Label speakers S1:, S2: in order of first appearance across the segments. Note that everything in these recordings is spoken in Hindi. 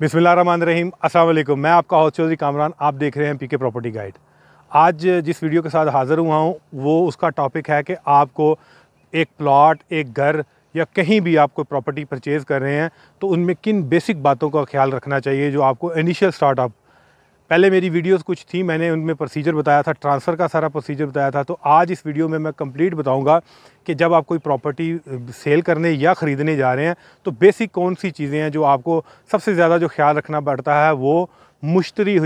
S1: बिसमीम असल मैं आपका हौस चौधरी कामरान आप देख रहे हैं पीके प्रॉपर्टी गाइड आज जिस वीडियो के साथ हाज़िर हुआ हूँ वो उसका टॉपिक है कि आपको एक प्लॉट एक घर या कहीं भी आपको प्रॉपर्टी परचेज़ कर रहे हैं तो उनमें किन बेसिक बातों का ख्याल रखना चाहिए जो आपको इनिशियल स्टार्टअप पहले मेरी वीडियोस कुछ थी मैंने उनमें प्रोसीजर बताया था ट्रांसफ़र का सारा प्रोसीजर बताया था तो आज इस वीडियो में मैं कंप्लीट बताऊंगा कि जब आप कोई प्रॉपर्टी सेल करने या ख़रीदने जा रहे हैं तो बेसिक कौन सी चीज़ें हैं जो आपको सबसे ज़्यादा जो ख्याल रखना पड़ता है वो मुश्तरी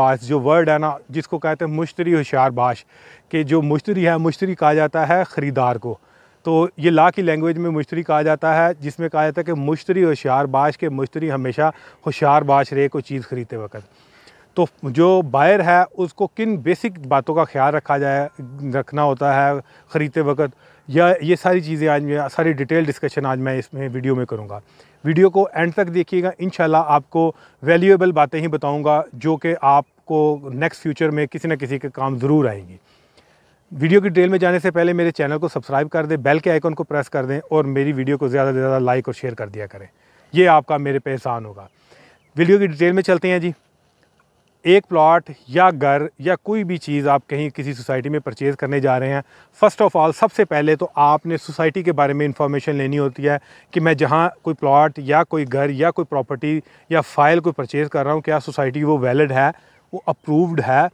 S1: बाश जो वर्ड है ना जिसको कहते हैं मुश्तरी बाश के जो मुश्तरी है मुश्तरी कहा जाता है ख़रीदार को तो ये ला की लैंग्वेज में मुश्तरी कहा जाता है जिसमें कहा जाता है कि मुश्तरी बाश के मुश्तरी हमेशा होशियार बाश रहे कोई चीज़ ख़रीदते वक्त तो जो बायर है उसको किन बेसिक बातों का ख्याल रखा जाए रखना होता है ख़रीदते वक्त या ये सारी चीज़ें आज मैं सारी डिटेल डिस्कशन आज मैं इसमें वीडियो में करूँगा वीडियो को एंड तक देखिएगा इन आपको वैल्यूएबल बातें ही बताऊँगा जो कि आपको नेक्स्ट फ्यूचर में किसी न किसी के काम ज़रूर आएंगी वीडियो की डिटेल में जाने से पहले मेरे चैनल को सब्सक्राइब कर दें बेल के आइकॉन को प्रेस कर दें और मेरी वीडियो को ज़्यादा से ज़्यादा लाइक और शेयर कर दिया करें ये आपका मेरे पे एहसान होगा वीडियो की डिटेल में चलते हैं जी एक प्लॉट या घर या कोई भी चीज़ आप कहीं किसी सोसाइटी में परचेज़ करने जा रहे हैं फ़र्स्ट ऑफ़ ऑल सबसे पहले तो आपने सोसाइटी के बारे में इंफॉर्मेशन लेनी होती है कि मैं जहाँ कोई प्लॉट या कोई घर या कोई प्रॉपर्टी या फ़ाइल कोई परचेज़ कर रहा हूँ क्या सोसाइटी वो वैलिड है वो अप्रूव्ड है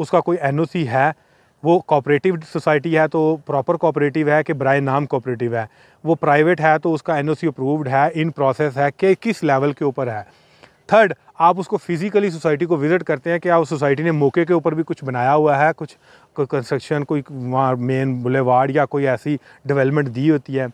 S1: उसका कोई एन है वो कॉपरेटिव सोसाइटी है तो प्रॉपर कोऑपरेटिव है कि ब्राय नाम कोऑपरेटिव है वो प्राइवेट है तो उसका एन अप्रूव्ड है इन प्रोसेस है कि किस लेवल के ऊपर है थर्ड आप उसको फिज़िकली सोसाइटी को विज़िट करते हैं कि आप सोसाइटी ने मौके के ऊपर भी कुछ बनाया हुआ है कुछ कंस्ट्रक्शन कोई वहाँ मेन बुलेवार्ड या कोई ऐसी डेवलपमेंट दी होती है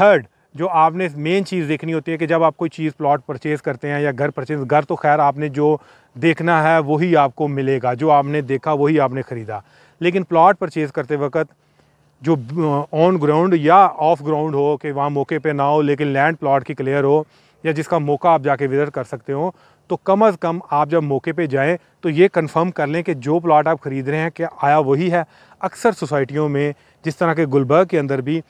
S1: थर्ड जो आपने मेन चीज़ देखनी होती है कि जब आप कोई चीज़ प्लॉट परचेज़ करते हैं या घर परचेज़ घर तो खैर आपने जो देखना है वही आपको मिलेगा जो आपने देखा वही आपने ख़रीदा लेकिन प्लॉट परचेज़ करते वक्त जो ऑन ग्राउंड या ऑफ ग्राउंड हो कि वहाँ मौके पे ना हो लेकिन लैंड प्लॉट की क्लियर हो या जिसका मौका आप जाके विज़िट कर सकते हो तो कम अज़ कम आप जब मौके पे जाएं तो ये कंफर्म कर लें कि जो प्लाट आप ख़रीद रहे हैं क्या आया वही है अक्सर सोसाइटियों में जिस तरह के गुलबर्ग के अंदर भी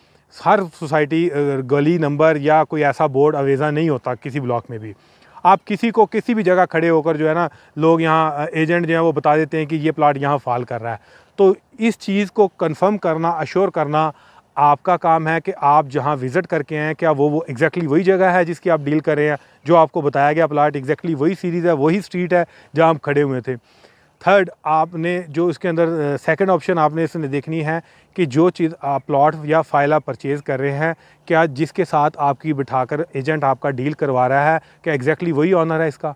S1: हर सोसाइटी गली नंबर या कोई ऐसा बोर्ड अवेज़ा नहीं होता किसी ब्लॉक में भी आप किसी को किसी भी जगह खड़े होकर जो है ना लोग यहाँ एजेंट जो है वो बता देते हैं कि ये प्लाट यहाँ फाल कर रहा है तो इस चीज़ को कन्फर्म करना अश्योर करना आपका काम है कि आप जहाँ विज़िट करके हैं क्या वो वो एग्जैक्टली वही जगह है जिसकी आप डील कर रहे हैं जो आपको बताया गया प्लाट एग्जैक्टली वही सीरीज़ है वही स्ट्रीट है जहाँ हम खड़े हुए थे थर्ड आपने जो इसके अंदर सेकंड ऑप्शन आपने इसने देखनी है कि जो चीज़ आप प्लॉट या फाइल आप परचेज़ कर रहे हैं क्या जिसके साथ आपकी बिठाकर एजेंट आपका डील करवा रहा है क्या एग्जैक्टली वही ऑनर है इसका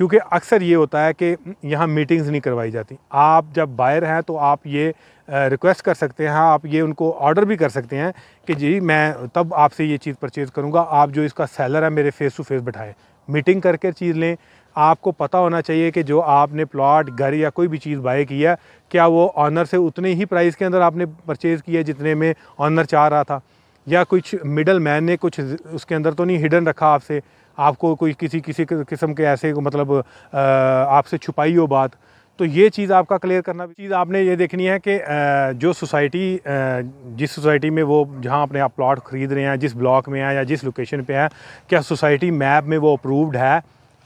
S1: क्योंकि अक्सर ये होता है कि यहाँ मीटिंग्स नहीं करवाई जाती आप जब बायर हैं तो आप ये रिक्वेस्ट कर सकते हैं आप ये उनको ऑर्डर भी कर सकते हैं कि जी मैं तब आपसे ये चीज़ परचेज़ करूँगा आप जो इसका सेलर है मेरे फेस टू फेस बैठाएं मीटिंग करके चीज़ लें आपको पता होना चाहिए कि जो आपने प्लॉट घर या कोई भी चीज़ बाय किया क्या वो ऑनर से उतने ही प्राइस के अंदर आपने परचेज़ किया जितने में ऑनर चाह रहा था या कुछ मिडल मैन ने कुछ उसके अंदर तो नहीं हिडन रखा आपसे आपको कोई किसी किसी किस्म के ऐसे मतलब आपसे छुपाई हो बात तो ये चीज़ आपका क्लियर करना भी चीज़ आपने ये देखनी है कि जो सोसाइटी जिस सोसाइटी में वो जहाँ अपने आप प्लॉट ख़रीद रहे हैं जिस ब्लॉक में है या जिस लोकेशन पे है क्या सोसाइटी मैप में वो अप्रूव्ड है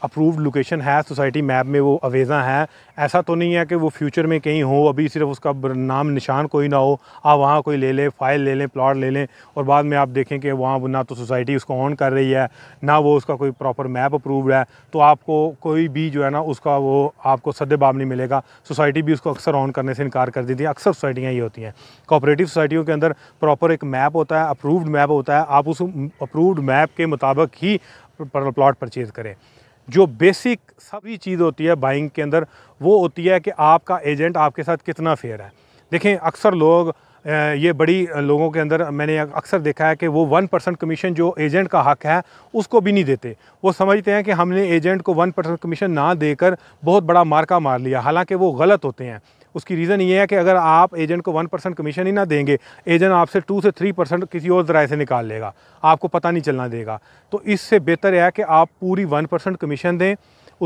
S1: अप्रूव्ड लोकेशन है सोसाइटी मैप में वो अवेज़ा है ऐसा तो नहीं है कि वो फ्यूचर में कहीं हो अभी सिर्फ उसका नाम निशान कोई ना हो आप वहाँ कोई ले लें फाइल ले लें प्लाट ले लें और बाद में आप देखें कि वहाँ ना तो सोसाइटी उसको ऑन कर रही है ना वो उसका कोई प्रॉपर मैप अप्रूव्ड है तो आपको कोई भी जो है ना उसका वो आपको सदेबाब नहीं मिलेगा सोसाइटी भी उसको अक्सर ऑन करने से इनकार कर देती है अक्सर सोसाइटियाँ ये होती हैं कोऑपरेटिव सोसाइटियों के अंदर प्रॉपर एक मैप होता है अप्रूव्ड मैप होता है आप उस अप्रूव्ड मैप के मुताबिक ही प्लाट परचेज़ करें जो बेसिक सभी चीज़ होती है बाइंग के अंदर वो होती है कि आपका एजेंट आपके साथ कितना फेयर है देखें अक्सर लोग ये बड़ी लोगों के अंदर मैंने अक्सर देखा है कि वो वन परसेंट कमीशन जो एजेंट का हक है उसको भी नहीं देते वो समझते हैं कि हमने एजेंट को वन परसेंट कमीशन ना देकर बहुत बड़ा मार्का मार लिया हालांकि वो गलत होते हैं उसकी रीज़न ये है कि अगर आप एजेंट को वन परसेंट कमीशन ही ना देंगे एजेंट आपसे टू से थ्री परसेंट किसी और ज़राए से निकाल लेगा आपको पता नहीं चलना देगा तो इससे बेहतर है कि आप पूरी वन परसेंट कमीशन दें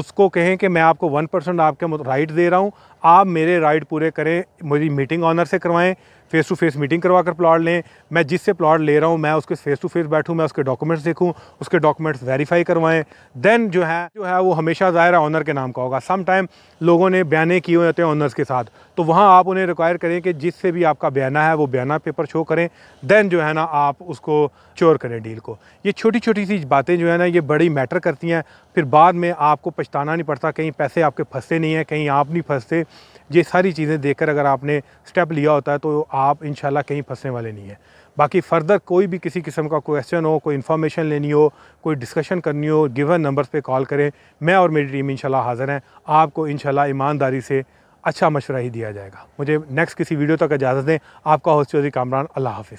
S1: उसको कहें कि मैं आपको वन परसेंट आपके राइट दे रहा हूँ आप मेरे राइट पूरे करें मेरी मीटिंग ऑनर से करवाएँ फेस टू फेस मीटिंग करवा कर प्लाट लें मैं जिससे प्लाट ले रहा हूँ मैं उसके फेस टू फेस बैठूँ मैं उसके डॉक्यूमेंट्स देखूँ उसके डॉक्यूमेंट्स वेरीफाई करवाएं देन जो है जो है वो हमेशा ज़ाहिर है ऑनर के नाम का होगा सम टाइम लोगों ने बयाने किए होते हैं ऑनर्स के साथ तो वहाँ आप उन्हें रिक्वायर करें कि जिससे भी आपका बयाना है वो बयाना पेपर शो करें देन जो है ना आप उसको चोर करें डील को ये छोटी छोटी सी बातें जो है ना ये बड़ी मैटर करती हैं फिर बाद में आपको पछताना नहीं पड़ता कहीं पैसे आपके फंसते नहीं हैं कहीं आप नहीं फंसते ये सारी चीज़ें देखकर अगर आपने स्टेप लिया होता है तो आप आप इन कहीं फंसने वाले नहीं हैं बाकी फर्दर कोई भी किसी किस्म का क्वेश्चन हो कोई इन्फॉर्मेशन लेनी हो कोई डिस्कशन करनी हो गिवन नंबर्स पे कॉल करें मैं और मेरी टीम इंशाल्लाह हाज़िर हैं आपको इंशाल्लाह ईमानदारी से अच्छा मशवरा ही दिया जाएगा मुझे नेक्स्ट किसी वीडियो तक इजाज़त दें आपका हौसल कामरान अल्लाह हाफ़